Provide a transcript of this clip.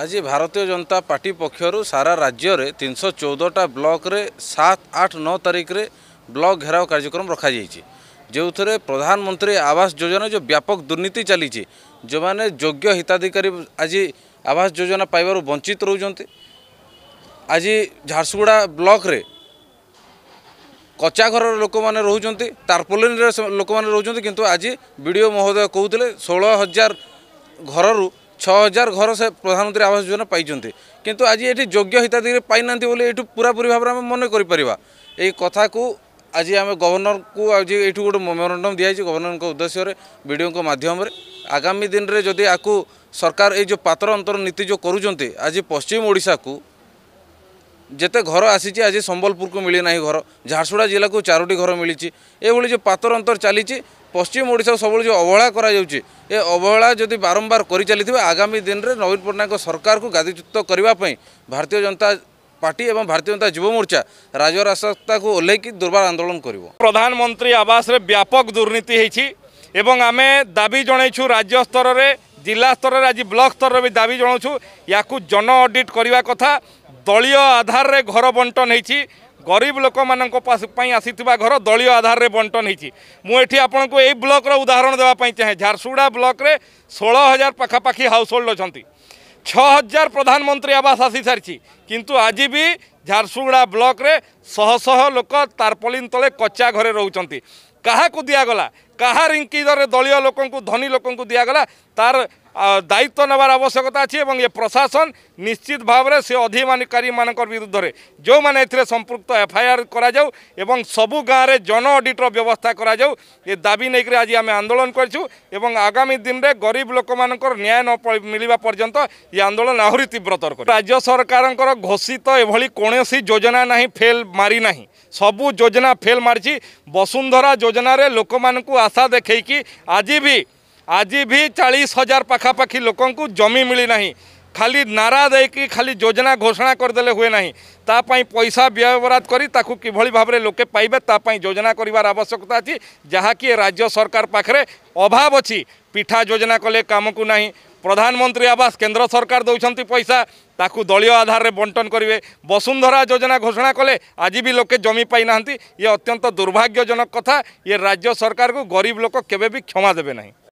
আজ ভারতীয় জনতা পার্টি পক্ষর সারা রাজ্যের তিনশো চৌদটা ব্লকরে সাত আট ন তারিখে ব্লক ঘেরাও কার্যক্রম রখা যাইছে ଯେଉଁଥିରେ ପ୍ରଧାନମନ୍ତ୍ରୀ ଆବାସ ଯୋଜନା ଯେଉଁ ବ୍ୟାପକ ଦୁର୍ନୀତି ଚାଲିଛି ଯେଉଁମାନେ ଯୋଗ୍ୟ ହିତାଧିକାରୀ ଆଜି ଆବାସ ଯୋଜନା ପାଇବାରୁ ବଞ୍ଚିତ ରହୁଛନ୍ତି ଆଜି ଝାରସୁଗୁଡ଼ା ବ୍ଲକରେ କଚା ଘରର ଲୋକମାନେ ରହୁଛନ୍ତି ତାର୍ପୋଲିନରେ ଲୋକମାନେ ରହୁଛନ୍ତି କିନ୍ତୁ ଆଜି ବି ଡ଼ି ଓ ମହୋଦୟ କହୁଥିଲେ ଷୋହଳ ହଜାର ଘରରୁ ছহাজার ঘর সে প্রধানমন্ত্রী আবাস যোজনা পাই কিন্তু আজ এটি যোগ্য হিতাধিকারী পাই না বলে এটু পুরাপুরি ভাবে আমি মনে করে এই কথা কু আজ আমি গভর্নরকু আজ এইটু গোটে মেমোরাণ্ডম দিয়েছি গভর্নরক উদ্দেশ্যে বিডিওঙ্ মাধ্যমে আগামী দিনে যদি আকু সরকার এই যে পাত্র অন্তর নীতি যে করছেন আজ পশ্চিম ওড়শাকু যেতে ঘর আসিছি আজ সম্বলপুরকু মিলি না ঘর ঝারসুড়া জেলাকু চারোটি ঘর মিলিছি এইভাবে যে পাত্র অন্তর চালিছি পশ্চিম ওড়শা সবুজ যে অবহেলা করা যাচ্ছে এ অবহেলা যদি বারম্বার করে চাল আগামী দিনের নবীন পট্টনাক সরকার গাদিচ্যুত করা ভারতীয় জনতা পার্টি এবং ভারতীয় জনতা যুব মোর্চা রাজরাস্তাকে ওহ্লাইকি দুর্বার আন্দোলন করব প্রধানমন্ত্রী আবাসে ব্যাপক দুর্নীতি হয়েছি এবং আমি দাবি জনাইছু রাজ্য স্তরের জেলা স্তরের আজ ব্লক স্তরের দাবি জনাওছু ইয়াকু জন অডিট করা কথা দলীয় আধারে ঘর বন্টন হয়েছি গরিব লোকমানଙ୍କ ପାଇଁ ଆସିଥିବା ଘର ଦଳୀୟ ଆଧାରରେ ବଣ୍ଟନ ହେଇଛି ମୁଁ ଏଠି ଆପଣଙ୍କୁ ଏଇ ବ୍ଲକର ଉଦାହରଣ ଦେବା ପାଇଁ ଚାହେଁ ଝାରସୁଗୁଡ଼ା ବ୍ଲକରେ ଷୋହଳ ହଜାର ପାଖାପାଖି ହାଉସ୍ ହୋଲ୍ଡ ଅଛନ୍ତି ଛଅ ହଜାର ପ୍ରଧାନମନ୍ତ୍ରୀ ଆବାସ ଆସିସାରିଛି କିନ୍ତୁ ଆଜି ବି ଝାରସୁଗୁଡ଼ା ବ୍ଲକରେ ଶହ ଶହ ଲୋକ ତାରପଲିନ ତଳେ କଚା ଘରେ ରହୁଛନ୍ତି କାହାକୁ ଦିଆଗଲା କାହା ରିଙ୍କିଦରେ ଦଳୀୟ ଲୋକଙ୍କୁ ଧନୀ ଲୋକଙ୍କୁ ଦିଆଗଲା ତାର দায়িত্ব নেবার আবশ্যকতা আছে এবং এ প্রশাসন নিশ্চিত ভাবে সে অধিমানকারী মানক বিরুদ্ধে যে মানে এতে সম্পৃক্ত এফআইআর করা যাও এবং সবু গাঁরে জন অডিটর ব্যবস্থা করা যাও এ দাবি নেই আজ আমি আন্দোলন করছু এবং আগামী দিনে গরিব লোক ন্যায় ন মিলবা পর্যন্ত এই আন্দোলন আহরি তীব্রতর করে রাজ্য সরকারঙ্কর ঘোষিত এভাবে কোণী যোজনা না ফেল মারি না সবু যোজনা ফেল মারছি বসুন্ধরা যোজনার লোক আশা দেখি আজি বি আজি ବି ଚାଳିଶ ହଜାର ପାଖାପାଖି ଲୋକଙ୍କୁ ଜମି ମିଳିନାହିଁ ଖାଲି ନାରା ଦେଇକି ଖାଲି ଯୋଜନା ଘୋଷଣା କରିଦେଲେ ହୁଏ ନାହିଁ ତା ପାଇଁ ପଇସା ବ୍ୟୟବରାଦ କରି ତାକୁ କିଭଳି ଭାବରେ ଲୋକେ ପାଇବେ ତା ପାଇଁ ଯୋଜନା କରିବାର ଆବଶ୍ୟକତା ଅଛି ଯାହାକି ରାଜ୍ୟ ସରକାର ପାଖରେ ଅଭାବ ଅଛି ପିଠା ଯୋଜନା କଲେ କାମକୁ ନାହିଁ ପ୍ରଧାନମନ୍ତ୍ରୀ ଆବାସ କେନ୍ଦ୍ର ସରକାର ଦେଉଛନ୍ତି ପଇସା ତାକୁ ଦଳୀୟ ଆଧାରରେ ବଣ୍ଟନ କରିବେ ବସୁନ୍ଧରା ଯୋଜନା ଘୋଷଣା କଲେ ଆଜି ବି ଲୋକେ ଜମି ପାଇନାହାନ୍ତି ଇଏ ଅତ୍ୟନ୍ତ ଦୁର୍ଭାଗ୍ୟଜନକ କଥା ଇଏ ରାଜ୍ୟ ସରକାରକୁ ଗରିବ ଲୋକ କେବେ ବି କ୍ଷମା ଦେବେ ନାହିଁ